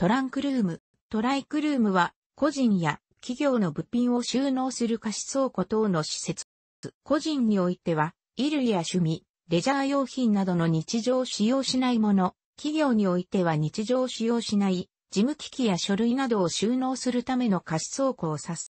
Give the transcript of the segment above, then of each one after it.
トランクルーム、トライクルームは、個人や企業の物品を収納する貸し倉庫等の施設。個人においては、衣類や趣味、レジャー用品などの日常使用しないもの、企業においては日常使用しない、事務機器や書類などを収納するための貸し倉庫を指す。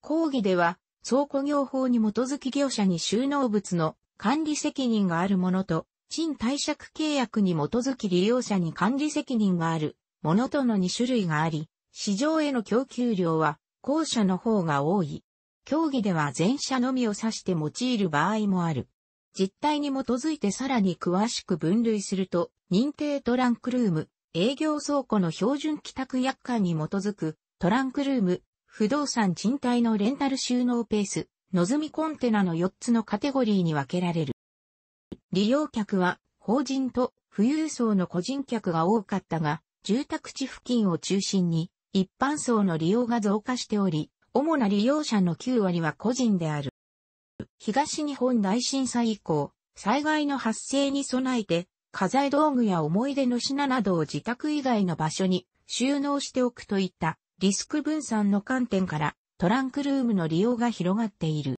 講義では、倉庫業法に基づき業者に収納物の管理責任があるものと、賃貸借契約に基づき利用者に管理責任があるものとの2種類があり、市場への供給量は後者の方が多い。競技では前者のみを指して用いる場合もある。実態に基づいてさらに詳しく分類すると、認定トランクルーム、営業倉庫の標準帰宅約款に基づく、トランクルーム、不動産賃貸のレンタル収納ペース、望みコンテナの4つのカテゴリーに分けられる。利用客は、法人と富裕層の個人客が多かったが、住宅地付近を中心に一般層の利用が増加しており、主な利用者の9割は個人である。東日本大震災以降、災害の発生に備えて、家財道具や思い出の品などを自宅以外の場所に収納しておくといったリスク分散の観点からトランクルームの利用が広がっている。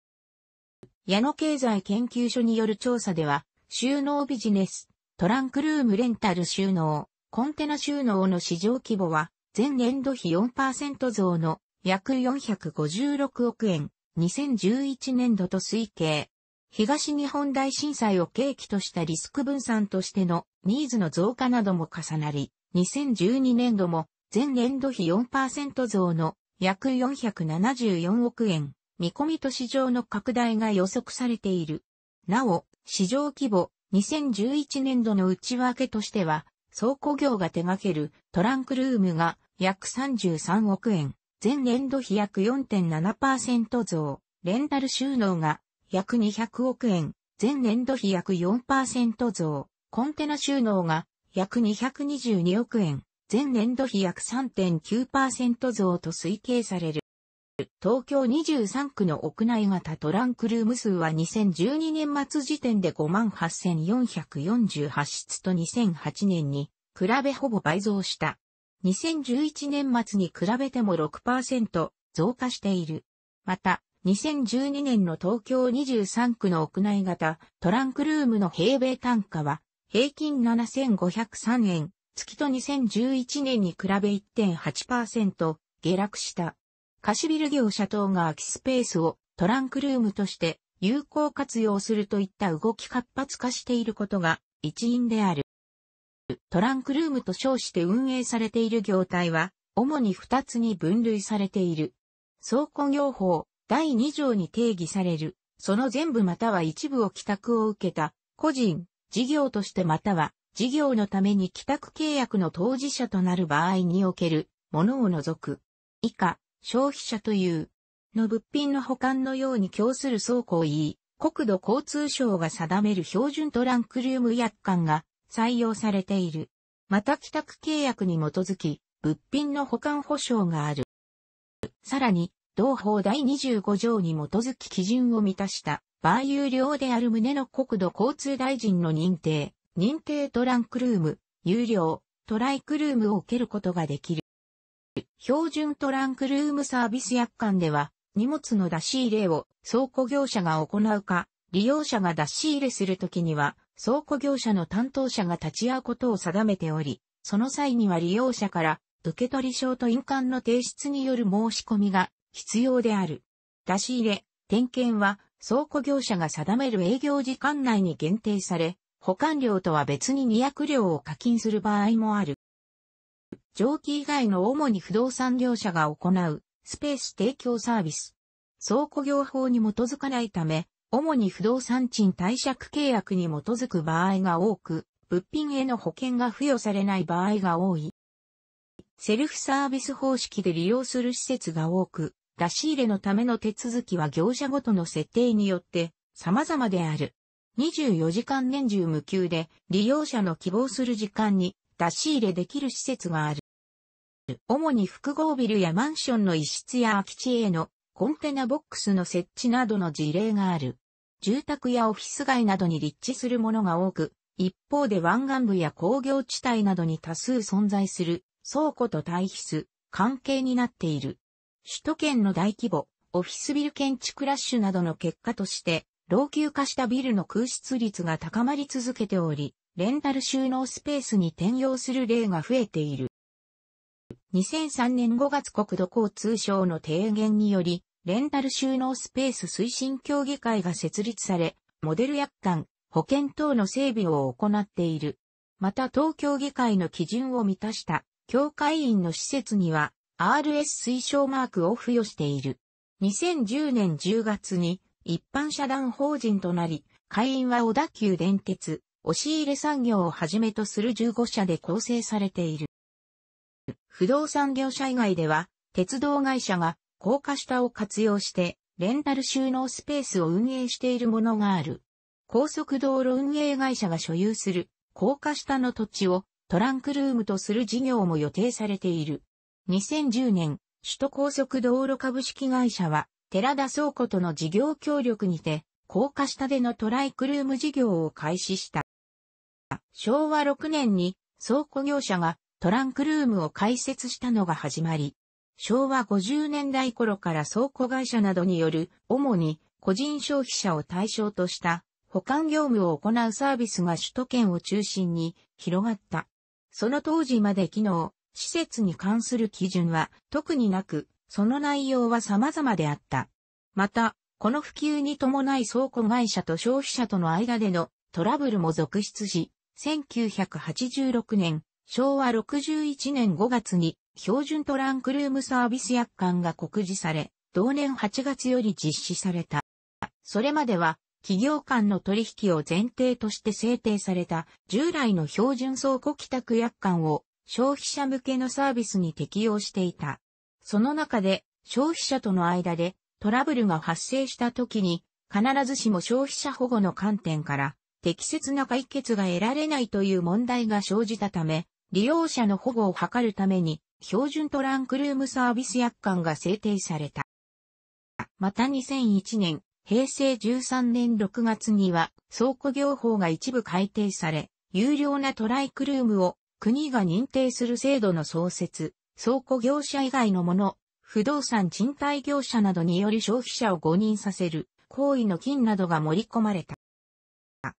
矢野経済研究所による調査では収納ビジネス、トランクルームレンタル収納、コンテナ収納の市場規模は、前年度比4%増の約456億円、2011年度と推計。東日本大震災を契機としたリスク分散としてのニーズの増加なども重なり、2012年度も前年度比4%増の約474億円、見込みと市場の拡大が予測されている。なお、市場規模2011年度の内訳としては、倉庫業が手掛けるトランクルームが約33億円、前年度比約4.7%増、レンタル収納が約200億円、前年度比約4%増、コンテナ収納が約222億円、前年度比約3.9%増と推計される。東京23区の屋内型トランクルーム数は2012年末時点で58,448室と2008年に比べほぼ倍増した。2011年末に比べても6%増加している。また、2012年の東京23区の屋内型トランクルームの平米単価は平均7503円、月と2011年に比べ1.8%下落した。貸ビル業者等が空きスペースをトランクルームとして有効活用するといった動き活発化していることが一因である。トランクルームと称して運営されている業態は、主に2つに分類されている。倉庫業法第2条に定義される、その全部または一部を帰宅を受けた、個人、事業としてまたは、事業のために帰宅契約の当事者となる場合における、ものを除く。以下、消費者という、の物品の保管のように供する倉庫を言い、国土交通省が定める標準トランクルーム約款が採用されている。また帰宅契約に基づき、物品の保管保証がある。さらに、同法第25条に基づき基準を満たした場合有料である旨の国土交通大臣の認定、認定トランクルーム、有料、トライクルームを受けることができる。標準トランクルームサービス約款では、荷物の出し入れを倉庫業者が行うか、利用者が出し入れするときには、倉庫業者の担当者が立ち会うことを定めており、その際には利用者から受取証と印鑑の提出による申し込みが必要である。出し入れ、点検は倉庫業者が定める営業時間内に限定され、保管料とは別に200両を課金する場合もある。蒸気以外の主に不動産業者が行うスペース提供サービス。倉庫業法に基づかないため、主に不動産賃貸借契約に基づく場合が多く、物品への保険が付与されない場合が多い。セルフサービス方式で利用する施設が多く、出し入れのための手続きは業者ごとの設定によって様々である。24時間年中無休で利用者の希望する時間に出し入れできる施設がある。主に複合ビルやマンションの一室や空き地へのコンテナボックスの設置などの事例がある。住宅やオフィス街などに立地するものが多く、一方で湾岸部や工業地帯などに多数存在する倉庫と対比す関係になっている。首都圏の大規模、オフィスビル建築ラッシュなどの結果として、老朽化したビルの空室率が高まり続けており、レンタル収納スペースに転用する例が増えている。2003年5月国土交通省の提言により、レンタル収納スペース推進協議会が設立され、モデル約款、保険等の整備を行っている。また東京議会の基準を満たした協会員の施設には RS 推奨マークを付与している。2010年10月に一般社団法人となり、会員は小田急電鉄、押入れ産業をはじめとする15社で構成されている。不動産業者以外では、鉄道会社が高架下を活用してレンタル収納スペースを運営しているものがある。高速道路運営会社が所有する高架下の土地をトランクルームとする事業も予定されている。2010年、首都高速道路株式会社は、寺田倉庫との事業協力にて、高架下でのトライクルーム事業を開始した。昭和6年に倉庫業者がトランクルームを開設したのが始まり、昭和50年代頃から倉庫会社などによる、主に個人消費者を対象とした保管業務を行うサービスが首都圏を中心に広がった。その当時まで機能、施設に関する基準は特になく、その内容は様々であった。また、この普及に伴い倉庫会社と消費者との間でのトラブルも続出し、1986年昭和61年5月に標準トランクルームサービス約款が告示され、同年8月より実施された。それまでは、企業間の取引を前提として制定された従来の標準倉庫帰宅約款を消費者向けのサービスに適用していた。その中で消費者との間でトラブルが発生した時に必ずしも消費者保護の観点から適切な解決が得られないという問題が生じたため利用者の保護を図るために、標準トランクルームサービス約款が制定された。また2001年、平成13年6月には、倉庫業法が一部改定され、有料なトライクルームを国が認定する制度の創設、倉庫業者以外のもの、不動産賃貸業者などにより消費者を誤認させる行為の金などが盛り込まれた。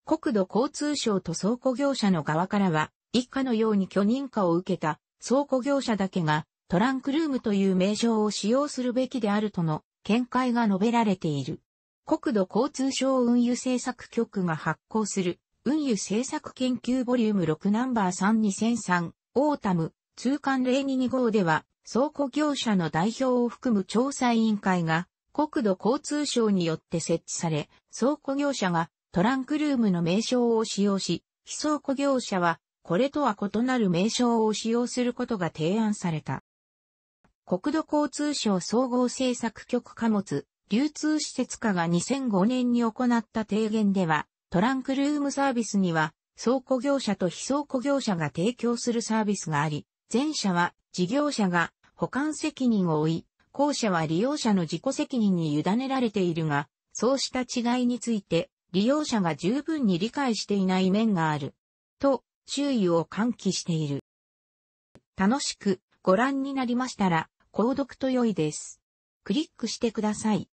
国土交通省と倉庫業者の側からは、一家のように許認可を受けた倉庫業者だけがトランクルームという名称を使用するべきであるとの見解が述べられている。国土交通省運輸政策局が発行する運輸政策研究ボリューム6ナンバー32003オータム通関022号では倉庫業者の代表を含む調査委員会が国土交通省によって設置され、倉庫業者がトランクルームの名称を使用し、非倉庫業者はこれとは異なる名称を使用することが提案された。国土交通省総合政策局貨物、流通施設課が2005年に行った提言では、トランクルームサービスには、倉庫業者と非倉庫業者が提供するサービスがあり、前者は事業者が保管責任を負い、後者は利用者の自己責任に委ねられているが、そうした違いについて、利用者が十分に理解していない面がある。と、注意を喚起している。楽しくご覧になりましたら、購読と良いです。クリックしてください。